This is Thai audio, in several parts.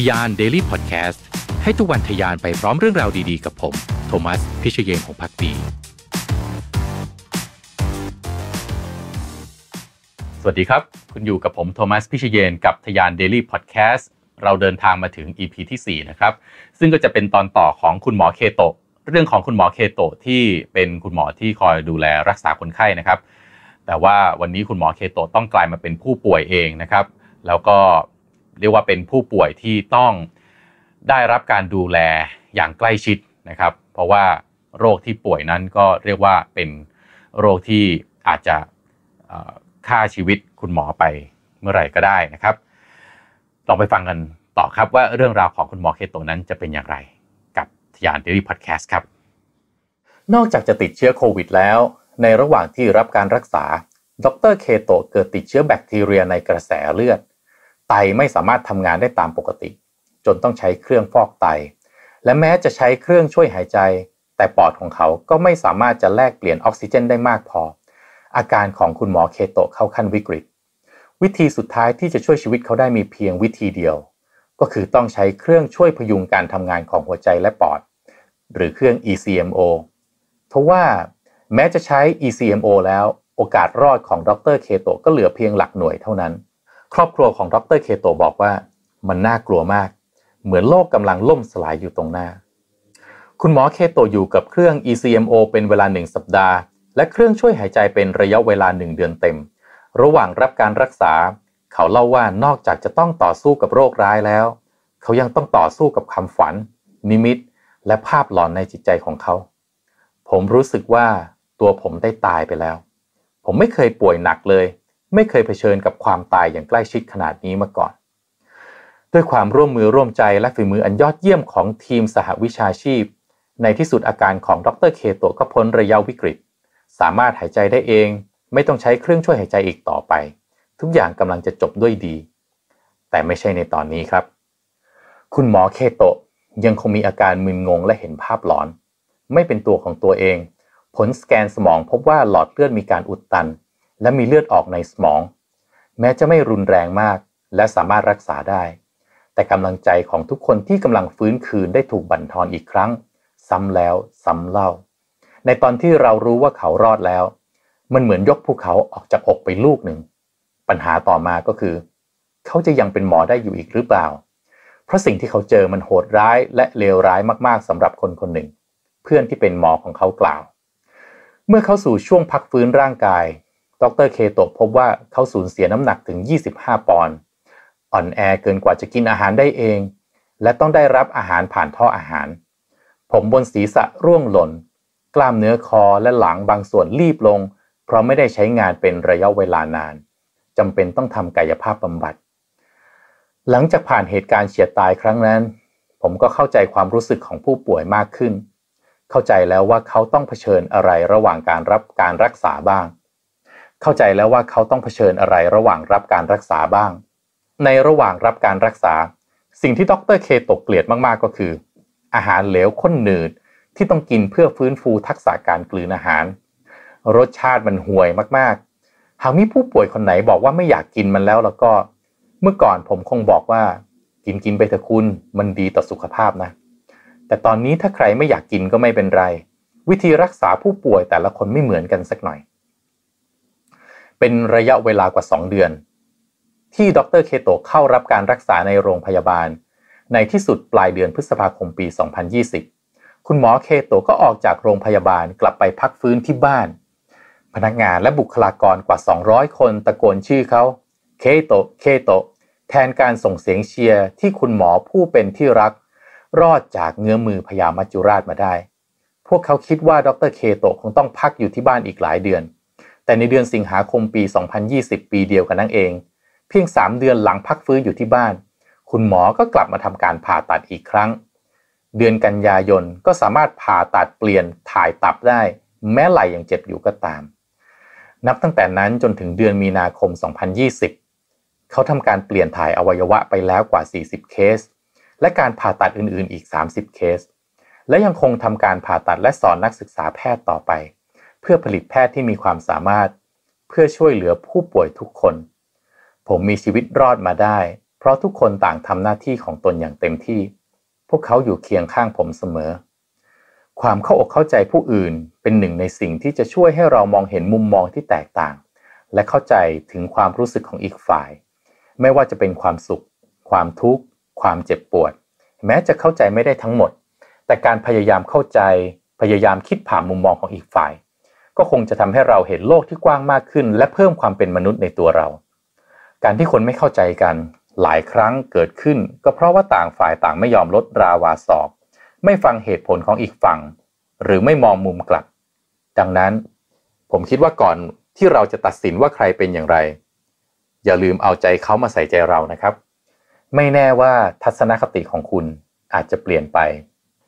ทยาน Daily Podcast ให้ทุกวันทยานไปพร้อมเรื่องราวดีๆ กับผม โทมัส พิเชเยงของพักดี สวัสดีครับ คุณอยู่กับผม โทมัส พิเชเยน กับทยาน Daily Podcast เราเดินทางมาถึง EP ที่ 4 นะครับ ซึ่งก็จะเป็นตอนต่อของคุณหมอเคโต เรื่องของคุณหมอเคโตที่เป็นคุณหมอที่คอยดูแลรักษาคนไข้นะครับ แต่ว่าวันนี้คุณหมอเคโตต้องกลายมาเป็นผู้ป่วยเองนะครับ แล้วก็เรียกว่าเป็นผู้ป่วยที่ต้องได้รับการดูแลอย่างใกล้ชิดนะครับ เพราะว่าโรคที่ป่วยนั้นก็เรียกว่าเป็นโรคที่อาจจะฆ่าชีวิตคุณหมอไปเมื่อไหร่ก็ได้นะครับลองไปฟังกันต่อครับว่าเรื่องราวของคุณหมอเคโตนั้นจะเป็นอย่างไร กับทยานเดลี่พอดแคสต์ครับนอกจากจะติดเชื้อโควิดแล้ว ในระหว่างที่รับการรักษาดรเคโตเกิดติดเชื้อแบคทีเรียในกระแสเลือดไตไม่สามารถทำงานได้ตามปกติ จนต้องใช้เครื่องฟอกไตและแม้จะใช้เครื่องช่วยหายใจ แต่ปอดของเขาก็ไม่สามารถจะแลกเปลี่ยนออกซิเจนได้มากพอ อาการของคุณหมอเคโตะเข้าขั้นวิกฤตวิธีสุดท้ายที่จะช่วยชีวิตเขาได้มีเพียงวิธีเดียว ก็คือต้องใช้เครื่องช่วยพยุงการทำงานของหัวใจและปอด หรือเครื่อง ECMO เพราะว่าแม้จะใช้ ECMO แล้วโอกาสรอดของดร เคโตะก็เหลือเพียงหลักหน่วยเท่านั้นครอบครัวของดรเคโตบอกว่า มันน่ากลัวมาก เหมือนโลกกำลังล่มสลายอยู่ตรงหน้า คุณหมอเคโตอยู่กับเครื่อง ECMO เป็นเวลาหนึ่งสัปดาห์และเครื่องช่วยหายใจเป็นระยะเวลาหนึ่งเดือนเต็ม ระหว่างรับการรักษา เขาเล่าว่านอกจากจะต้องต่อสู้กับโรคร้ายแล้ว เขายังต้องต่อสู้กับความฝัน นิมิต และภาพหลอนในจิตใจของเขา ผมรู้สึกว่าตัวผมได้ตายไปแล้ว ผมไม่เคยป่วยหนักเลยไม่เคยเผชิญกับความตายอย่างใกล้ชิดขนาดนี้มาก่อน ด้วยความร่วมมือร่วมใจและฝีมืออันยอดเยี่ยมของทีมสหวิชาชีพ ในที่สุดอาการของดรเคโตก็พ้นระยะวิกฤต สามารถหายใจได้เอง ไม่ต้องใช้เครื่องช่วยหายใจอีกต่อไป ทุกอย่างกำลังจะจบด้วยดี แต่ไม่ใช่ในตอนนี้ครับ คุณหมอเคโตยังคงมีอาการมึนงงและเห็นภาพหลอน ไม่เป็นตัวของตัวเอง ผลสแกนสมองพบว่าหลอดเลือดมีการอุดตันและมีเลือดออกในสมอง แม้จะไม่รุนแรงมากและสามารถรักษาได้ แต่กำลังใจของทุกคนที่กำลังฟื้นคืนได้ถูกบั่นทอนอีกครั้ง ซ้ำแล้วซ้ำเล่า ในตอนที่เรารู้ว่าเขารอดแล้ว มันเหมือนยกภูเขาออกจากอกไปลูกหนึ่ง ปัญหาต่อมาก็คือ เขาจะยังเป็นหมอได้อยู่อีกหรือเปล่า เพราะสิ่งที่เขาเจอมันโหดร้ายและเลวร้ายมากๆสำหรับคนคนหนึ่ง เพื่อนที่เป็นหมอของเขากล่าว เมื่อเขาสู่ช่วงพักฟื้นร่างกายดรเคโตะพบว่าเขาสูญเสียน้ำหนักถึง 25 ปอนด์อ่อนแอเกินกว่าจะกินอาหารได้เอง และต้องได้รับอาหารผ่านท่ออาหาร ผมบนศีรษะร่วงหล่น กล้ามเนื้อคอและหลังบางส่วนรีบลง เพราะไม่ได้ใช้งานเป็นระยะเวลานานจำเป็นต้องทำกายภาพบำบัดหลังจากผ่านเหตุการณ์เฉียดตายครั้งนั้น ผมก็เข้าใจความรู้สึกของผู้ป่วยมากขึ้น เข้าใจแล้วว่าเขาต้องเผชิญอะไรระหว่างการรับการรักษาบ้างเข้าใจแล้วว่าเขาต้องเผชิญอะไรระหว่างรับการรักษาบ้าง ในระหว่างรับการรักษา สิ่งที่ดรเค ตกเกลียดมากๆก็คือ อาหารเหลวข้นหนืดที่ต้องกินเพื่อฟื้นฟูทักษะการกลืนอาหาร รสชาติมันห่วยมากๆหากมีผู้ป่วยคนไหนบอกว่าไม่อยากกินมันแล้วแล้วก็ เมื่อก่อนผมคงบอกว่า กินกินไปเถอะคุณมันดีต่อสุขภาพนะ แต่ตอนนี้ถ้าใครไม่อยากกินก็ไม่เป็นไร วิธีรักษาผู้ป่วยแต่ละคนไม่เหมือนกันสักหน่อยเป็นระยะเวลากว่า 2 เดือน ที่ดรเคโตเข้ารับการรักษาในโรงพยาบาล ในที่สุดปลายเดือนพฤษภาคมปี 2020 คุณหมอเคโตก็ออกจากโรงพยาบาลกลับไปพักฟื้นที่บ้าน พนักงานและบุคลากรกว่า 200 คนตะโกนชื่อเขาเคโตเคโตแทนการส่งเสียงเชียร์ที่คุณหมอผู้เป็นที่รัก รอดจากเงื้อมือพยามัจจุราชมาได้ พวกเขาคิดว่าดรเคโตคงต้องพักอยู่ที่บ้านอีกหลายเดือนแต่ในเดือนสิงหาคมปี 2020 ปีเดียวกันนั่นเอง เพียง 3 เดือนหลังพักฟื้นอยู่ที่บ้าน คุณหมอก็กลับมาทำการผ่าตัดอีกครั้ง เดือนกันยายนก็สามารถผ่าตัดเปลี่ยนถ่ายตับได้แม้ไหลยังเจ็บอยู่ก็ตาม นับตั้งแต่นั้นจนถึงเดือนมีนาคม 2020 เขาทำการเปลี่ยนถ่ายอวัยวะไปแล้วกว่า 40 เคส และการผ่าตัดอื่นๆ อีก 30 เคส และยังคงทำการผ่าตัดและสอนนักศึกษาแพทย์ต่อไปเพื่อผลิตแพทย์ที่มีความสามารถ เพื่อช่วยเหลือผู้ป่วยทุกคน ผมมีชีวิตรอดมาได้ เพราะทุกคนต่างทำหน้าที่ของตนอย่างเต็มที่ พวกเขาอยู่เคียงข้างผมเสมอ ความเข้าอกเข้าใจผู้อื่นเป็นหนึ่งในสิ่งที่จะช่วยให้เรามองเห็นมุมมองที่แตกต่าง และเข้าใจถึงความรู้สึกของอีกฝ่าย ไม่ว่าจะเป็นความสุข ความทุกข์ ความเจ็บปวด แม้จะเข้าใจไม่ได้ทั้งหมด แต่การพยายามเข้าใจ พยายามคิดผ่านมุมมองของอีกฝ่ายก็คงจะทำให้เราเห็นโลกที่กว้างมากขึ้น และเพิ่มความเป็นมนุษย์ในตัวเรา การที่คนไม่เข้าใจกัน หลายครั้งเกิดขึ้นก็เพราะว่าต่างฝ่ายต่างไม่ยอมลดราวาสอบ ไม่ฟังเหตุผลของอีกฝั่ง หรือไม่มองมุมกลับ ดังนั้น ผมคิดว่าก่อนที่เราจะตัดสินว่าใครเป็นอย่างไร อย่าลืมเอาใจเขามาใส่ใจเรานะครับ ไม่แน่ว่าทัศนคติของคุณอาจจะเปลี่ยนไป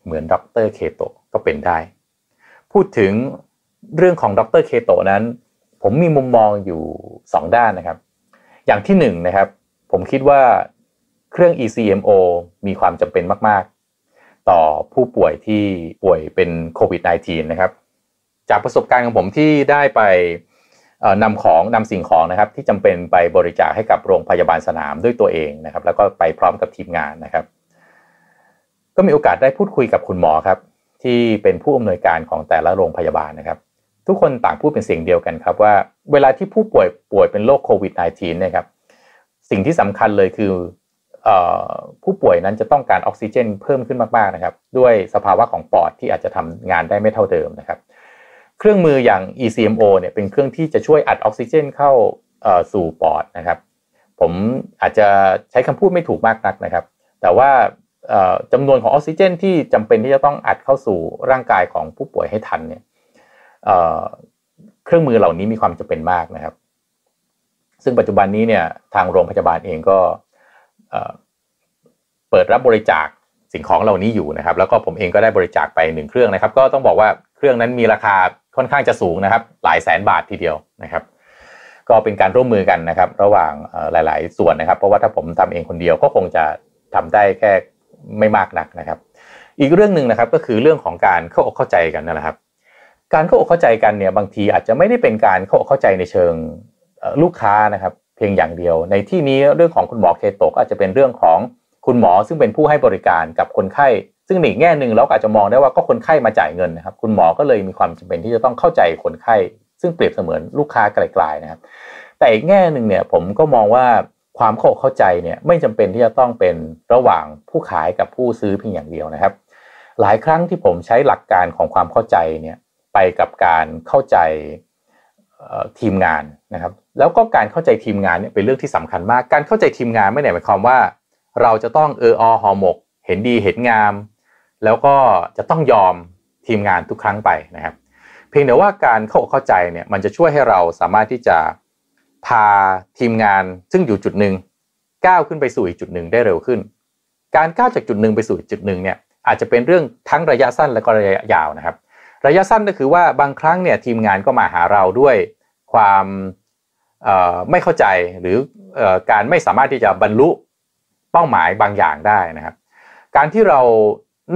เหมือนดรเคโตก็เป็นได้ พูดถึงเรื่องของดรเคโตนั้น ผมมีมุมมองอยู่ 2 ด้านนะครับ อย่างที่1นนะครับผมคิดว่าเครื่อง ECMO มีความจำเป็นมาก ๆต่อผู้ป่วยที่ป่วยเป็นโควิด -19 นะครับ จากประสบการณ์ของผมที่ได้ไปนำของนำสิ่งของนะครับที่จำเป็นไปบริจาคให้กับโรงพยาบาลสนามด้วยตัวเองนะครับ แล้วก็ไปพร้อมกับทีมงานนะครับ ก็มีโอกาสได้พูดคุยกับคุณหมอครับ ที่เป็นผู้อำนวยการของแต่ละโรงพยาบาลนะครับทุกคนต่างพูดเป็นเสียงเดียวกันครับว่าเวลาที่ผู้ป่วยป่วยเป็นโรคโควิด -19 เนี่ยครับสิ่งที่สำคัญเลยคือผู้ป่วยนั้นจะต้องการออกซิเจนเพิ่มขึ้นมากๆนะครับด้วยสภาวะของปอดที่อาจจะทำงานได้ไม่เท่าเดิมนะครับ เครื่องมืออย่าง ECMO เนี่ยเป็นเครื่องที่จะช่วยอัดออกซิเจน เข้าสู่ปอดนะครับผมอาจจะใช้คำพูดไม่ถูกมากนักนะครับ แต่ว่าจำนวนของออกซิเจน ที่จำเป็นที่จะต้องอัดเข้าสู่ร่างกายของผู้ป่วยให้ทันเนี่ยเครื่องมือเหล่านี้มีความจำเป็นมากนะครับ ซึ่งปัจจุบันนี้เนี่ยทางโรงพยาบาลเองก็เปิดรับบริจาคสิ่งของเหล่านี้อยู่นะครับ แล้วก็ผมเองก็ได้บริจาคไปหนึ่งเครื่องนะครับ ก็ต้องบอกว่าเครื่องนั้นมีราคาค่อนข้างจะสูงนะครับ หลายแสนบาททีเดียวนะครับ ก็เป็นการร่วมมือกันนะครับ ระหว่างหลาย ๆ ส่วนนะครับ เพราะว่าถ้าผมทำเองคนเดียวก็คงจะทำได้แค่ไม่มากนักนะครับ อีกเรื่องหนึ่งนะครับก็คือเรื่องของการเข้าอกเข้าใจกันนะครับการเข้าอกเข้าใจกันเนี่ยบางทีอาจจะไม่ได้เป็นการเข้าอกเข้าใจในเชิงลูกค้านะครับ เพียงอย่างเดียว ในที่นี้เรื่องของคุณหมอเคโตก็อาจจะเป็นเรื่องของคุณหมอ ซึ่งเป็นผู้ให้บริการกับคนไข้ ซึ่งอีกแง่หนึ่งเราอาจจะมองได้ว่าก็คนไข้มาจ่ายเงินนะครับ คุณหมอก็เลยมีความจำเป็นที่จะต้องเข้าใจคนไข้ ซึ่งเปรียบเสมือนลูกค้าไกลๆนะครับ แต่อีกแง่หนึ่งเนี่ยผมก็มองว่าความเข้าเข้าใจเนี่ยไม่จำเป็นที่จะต้องเป็นระหว่างผู้ขายกับผู้ซื้อเพียงอย่างเดียวนะครับ หลายครั้งที่ผมใช้หลักการของความเข้าใจเนี่ยไปกับการเข้าใจทีมงานนะครับแล้วก็การเข้าใจทีมงานเนี่ยเป็นเรื่องที่สำคัญมาก การเข้าใจทีมงานไม่ได้หมายความว่าเราจะต้องเอออหอหมกเห็นดีเห็นงาม แล้วก็จะต้องยอมทีมงานทุกครั้งไปนะครับเพียงแต่ว่าการเข้าเข้าใจเนี่ยมันจะช่วยให้เราสามารถที่จะพาทีมงานซึ่งอยู่จุดหนึ่งก้าวขึ้นไปสู่อีกจุดหนึ่งได้เร็วขึ้น การก้าวจากจุดหนึ่งไปสู่จุดหนึ่งเนี่ยอาจจะเป็นเรื่องทั้งระยะสั้นและก็ระยะยาวนะครับระยะสั้นก็คือว่าบางครั้งเนี่ยทีมงานก็มาหาเราด้วยความไม่เข้าใจหรือการไม่สามารถที่จะบรรลุเป้าหมายบางอย่างได้นะครับ การที่เรา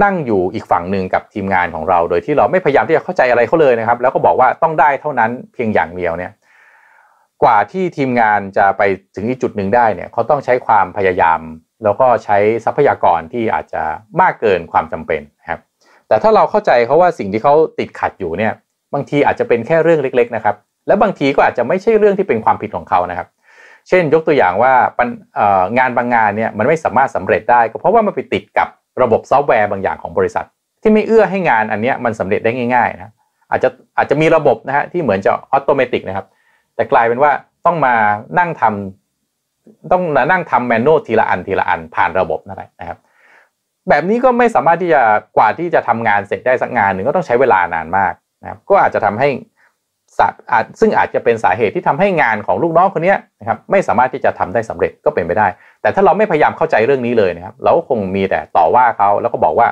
นั่งอยู่อีกฝั่งหนึ่งกับทีมงานของเรา โดยที่เราไม่พยายามที่จะเข้าใจอะไรเขาเลยนะครับ แล้วก็บอกว่าต้องได้เท่านั้นเพียงอย่างเดียวเนี่ยกว่าที่ทีมงานจะไปถึงอีกจุดหนึ่งได้เนี่ยเขาต้องใช้ความพยายาม แล้วก็ใช้ทรัพยากรที่อาจจะมากเกินความจำเป็นครับแต่ถ้าเราเข้าใจเขาว่าสิ่งที่เขาติดขัดอยู่เนี่ยบางทีอาจจะเป็นแค่เรื่องเล็ก ๆ นะครับ และบางทีก็อาจจะไม่ใช่เรื่องที่เป็นความผิดของเขานะครับ เช่น ยกตัวอย่างว่างานบางงานเนี่ยมันไม่สามารถสำเร็จได้ ก็เพราะว่ามันไปติดกับระบบซอฟต์แวร์บางอย่างของบริษัท ที่ไม่เอื้อให้งานอันนี้มันสำเร็จได้ง่ายๆนะอาจจะอาจจะมีระบบนะฮะที่เหมือนจะอัตโนมัตินะครับแต่กลายเป็นว่าต้องมานั่งทำต้องนั่งทำแมนนวลทีละอันทีละอันผ่านระบบนั่นแหละนะครับแบบนี้ก็ไม่สามารถที่จะกว่าที่จะทำงานเสร็จได้สักงานหนึ่งก็ต้องใช้เวลานานมากนะครับ ก็อาจจะทำให้สัตว์อาจซึ่งอาจจะเป็นสาเหตุที่ทำให้งานของลูกน้องคนนี้นะครับไม่สามารถที่จะทำได้สำเร็จก็เป็นไปได้ แต่ถ้าเราไม่พยายามเข้าใจเรื่องนี้เลยนะครับเราก็คงมีแต่ต่อว่าเขาแล้วก็บอกว่า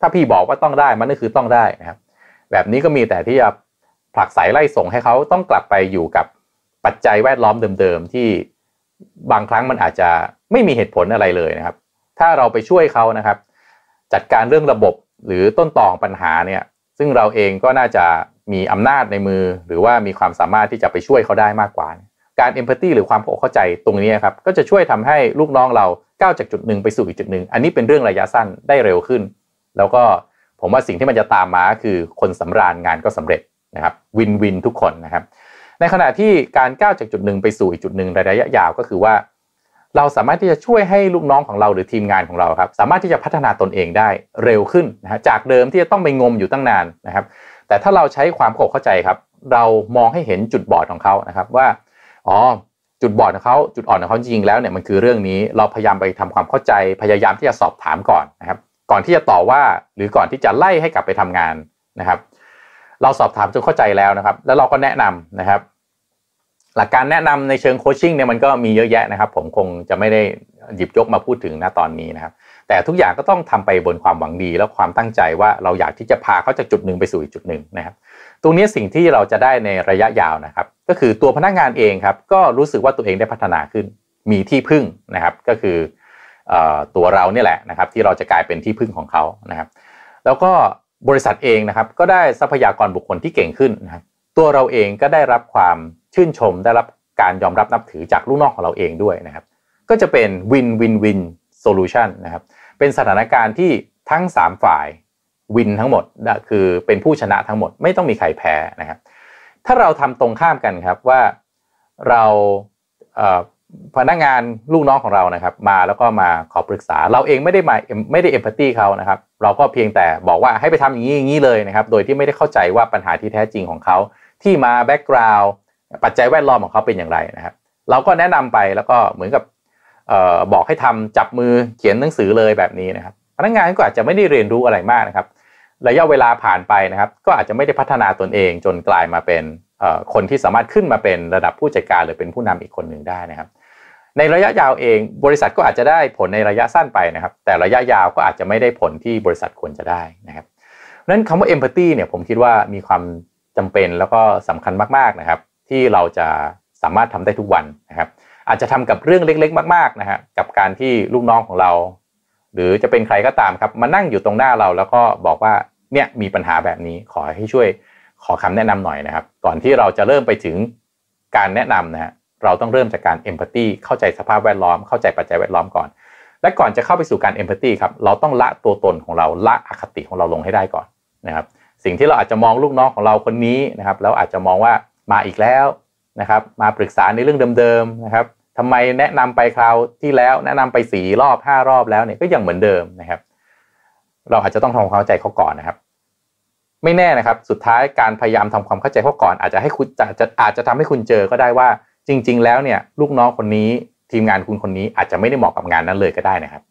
ถ้าพี่บอกว่าต้องได้มันก็คือต้องได้นะครับ แบบนี้ก็มีแต่ที่จะผลักไสไล่ส่งให้เขาต้องกลับไปอยู่กับปัจจัยแวดล้อมเดิมๆที่ บางครั้งมันอาจจะไม่มีเหตุผลอะไรเลยนะครับ ถ้าเราไปช่วยเขานะครับจัดการเรื่องระบบหรือต้นตอของปัญหาเนี่ยซึ่งเราเองก็น่าจะมีอำนาจในมือหรือว่ามีความสามารถที่จะไปช่วยเขาได้มากกว่า การเอมพัตตีหรือความเข้าใจตรงนี้ครับก็จะช่วยทำให้ลูกน้องเราก้าวจากจุดหนึ่งไปสู่อีกจุดหนึ่งอันนี้เป็นเรื่องระยะสั้นได้เร็วขึ้น แล้วก็ผมว่าสิ่งที่มันจะตามมาคือคนสำราญงานก็สำเร็จนะครับวินวินทุกคนนะครับในขณะที่การก้าวจากจุดหนึ่งไปสู่อีกจุดหนึ่งระยะยาวก็คือว่าเราสามารถที่จะช่วยให้ลูกน้องของเราหรือทีมงานของเราครับ สามารถที่จะพัฒนาตนเองได้เร็วขึ้นนะฮะจากเดิมที่จะต้องไปงมอยู่ตั้งนานนะครับ แต่ถ้าเราใช้ความเข้าใจครับ เรามองให้เห็นจุดบอดของเขานะครับว่า อ๋อ จุดบอดของเขาจุดอ่อนของเขาจริงแล้วเนี่ยมันคือเรื่องนี้ เราพยายามไปทำความเข้าใจพยายามที่จะสอบถามก่อนนะครับ ก่อนที่จะต่อว่าหรือก่อนที่จะไล่ให้กลับไปทำงานนะครับ เราสอบถามจนเข้าใจแล้วนะครับ แล้วเราก็แนะนำนะครับหลักการแนะนำในเชิงโคชชิ่งเนี่ยมันก็มีเยอะแยะนะครับ ผมคงจะไม่ได้หยิบยกมาพูดถึงณตอนนี้นะครับ แต่ทุกอย่างก็ต้องทำไปบนความหวังดี และความตั้งใจว่าเราอยากที่จะพาเขาจากจุดหนึ่งไปสู่อีกจุดหนึ่งนะครับตรงนี้สิ่งที่เราจะได้ในระยะยาวนะครับ ก็คือตัวพนักงานเองครับก็รู้สึกว่าตัวเองได้พัฒนาขึ้นมีที่พึ่งนะครับ ก็คือตัวเราเนี่ยแหละนะครับ ที่เราจะกลายเป็นที่พึ่งของเขานะครับ แล้วก็บริษัทเองนะครับก็ได้ทรัพยากรบุคคลที่เก่งขึ้นนะครับตัวเราเองก็ได้รับความชื่นชมได้รับการยอมรับนับถือจากลูกน้องของเราเองด้วยนะครับ ก็จะเป็นวินวินวินโซลูชันนะครับเป็นสถานการณ์ที่ทั้ง 3 ฝ่ายวินทั้งหมด คือเป็นผู้ชนะทั้งหมดไม่ต้องมีใครแพ้นะครับถ้าเราทำตรงข้ามกันครับว่าเราพนักงานลูกน้องของเรานะครับ มาแล้วก็มาขอปรึกษา เราเองไม่ได้มาไม่ได้เอมพัตตีเขานะครับเราก็เพียงแต่บอกว่าให้ไปทำอย่างนี้อย่างนี้เลยนะครับ โดยที่ไม่ได้เข้าใจว่าปัญหาที่แท้จริงของเขาที่มาแบ็กกราวด์ปัจจัยแวดล้อมของเขาเป็นอย่างไรนะครับ เราก็แนะนำไปแล้วก็เหมือนกับบอกให้ทำจับมือเขียนหนังสือเลยแบบนี้นะครับพนักงานก็อาจจะไม่ได้เรียนรู้อะไรมากนะครับระยะเวลาผ่านไปนะครับ ก็อาจจะไม่ได้พัฒนาตนเองจนกลายมาเป็นคนที่สามารถขึ้นมาเป็นระดับผู้จัดการหรือเป็นผู้นำอีกคนหนึ่งได้นะครับ ในระยะยาวเอง บริษัทก็อาจจะได้ผลในระยะสั้นไปนะครับ แต่ระยะยาวก็อาจจะไม่ได้ผลที่บริษัทควรจะได้นะครับนั้นคำว่า empathy เนี่ยผมคิดว่ามีความจำเป็นแล้วก็สำคัญมาก ๆนะครับ ที่เราจะสามารถทำได้ทุกวันนะครับ อาจจะทำกับเรื่องเล็กๆ มากๆนะฮะกับการที่ลูกน้องของเรา หรือจะเป็นใครก็ตามครับมานั่งอยู่ตรงหน้าเรา แล้วก็บอกว่าเนี่ยมีปัญหาแบบนี้ขอให้ช่วยขอคำแนะนำหน่อยนะครับ ก่อนที่เราจะเริ่มไปถึงการแนะนำนะฮะเราต้องเริ่มจากการเอมพัตตีเข้าใจสภาพแวดล้อม เข้าใจปัจจัยแวดล้อมก่อน และก่อนจะเข้าไปสู่การเอมพัตตีครับเราต้องละตัวตนของเราละอคติของเราลงให้ได้ก่อนนะครับสิ่งที่เราอาจจะมองลูกน้องของเราคนนี้นะครับ แล้วอาจจะมองว่ามาอีกแล้วนะครับ มาปรึกษาในเรื่องเดิมๆนะครับทำไมแนะนำไปคราวที่แล้วแนะนำไปสี่รอบห้ารอบแล้วเนี่ยก็ยังเหมือนเดิมนะครับ เราอาจจะต้องทำความเข้าใจเขาก่อนนะครับ ไม่แน่นะครับสุดท้ายการพยายามทำความเข้าใจเขาก่อนอาจจะให้คุณอาจจะอาจจะทำให้คุณเจอก็ได้ว่า จริง ๆ แล้วเนี่ยลูกน้องคนนี้ ทีมงานคุณคนนี้อาจจะไม่ได้เหมาะกับงานนั้นเลยก็ได้นะครับ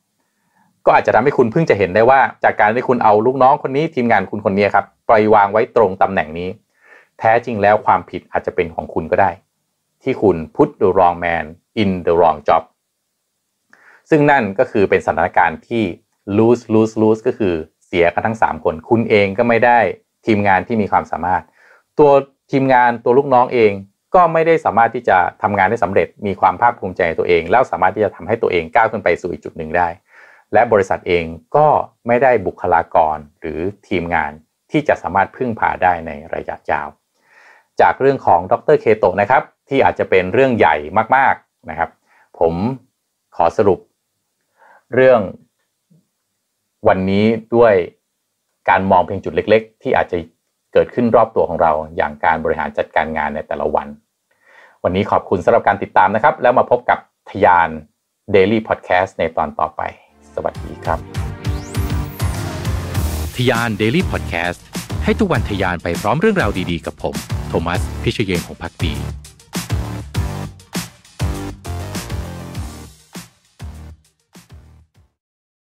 ก็อาจจะทำให้คุณเพิ่งจะเห็นได้ว่า จากการที่คุณเอาลูกน้องคนนี้ทีมงานคุณคนนี้ครับปล่อยวางไว้ตรงตำแหน่งนี้ แท้จริงแล้วความผิดอาจจะเป็นของคุณก็ได้ ที่คุณ put the wrong man in the wrong job ซึ่งนั่นก็คือเป็นสถานการณ์ที่ lose lose lose ก็คือเสียกันทั้ง3คนคุณเองก็ไม่ได้ทีมงานที่มีความสามารถ ตัวทีมงานตัวลูกน้องเอง ก็ไม่ได้สามารถที่จะทำงานได้สำเร็จ มีความภาคภูมิใจในตัวเอง แล้วสามารถที่จะทำให้ตัวเองก้าวขึ้นไปสู่อีกจุดหนึ่งได้ และบริษัทเองก็ไม่ได้บุคลากรหรือทีมงานที่จะสามารถพึ่งพาได้ในระยะยาว จากเรื่องของดรเคโตนะครับที่อาจจะเป็นเรื่องใหญ่มากๆนะครับ ผมขอสรุปเรื่องวันนี้ด้วยการมองเพียงจุดเล็กๆ ที่อาจจะเกิดขึ้นรอบตัวของเราอย่างการบริหารจัดการงานในแต่ละวัน วันนี้ขอบคุณสำหรับการติดตามนะครับ แล้วมาพบกับทยาน Daily Podcast ในตอนต่อไปสวัสดีครับทยาน Daily Podcast ให้ทุกวันทยานไปพร้อมเรื่องราวดีๆ กับผม โทมัส พิเชยงของพักดี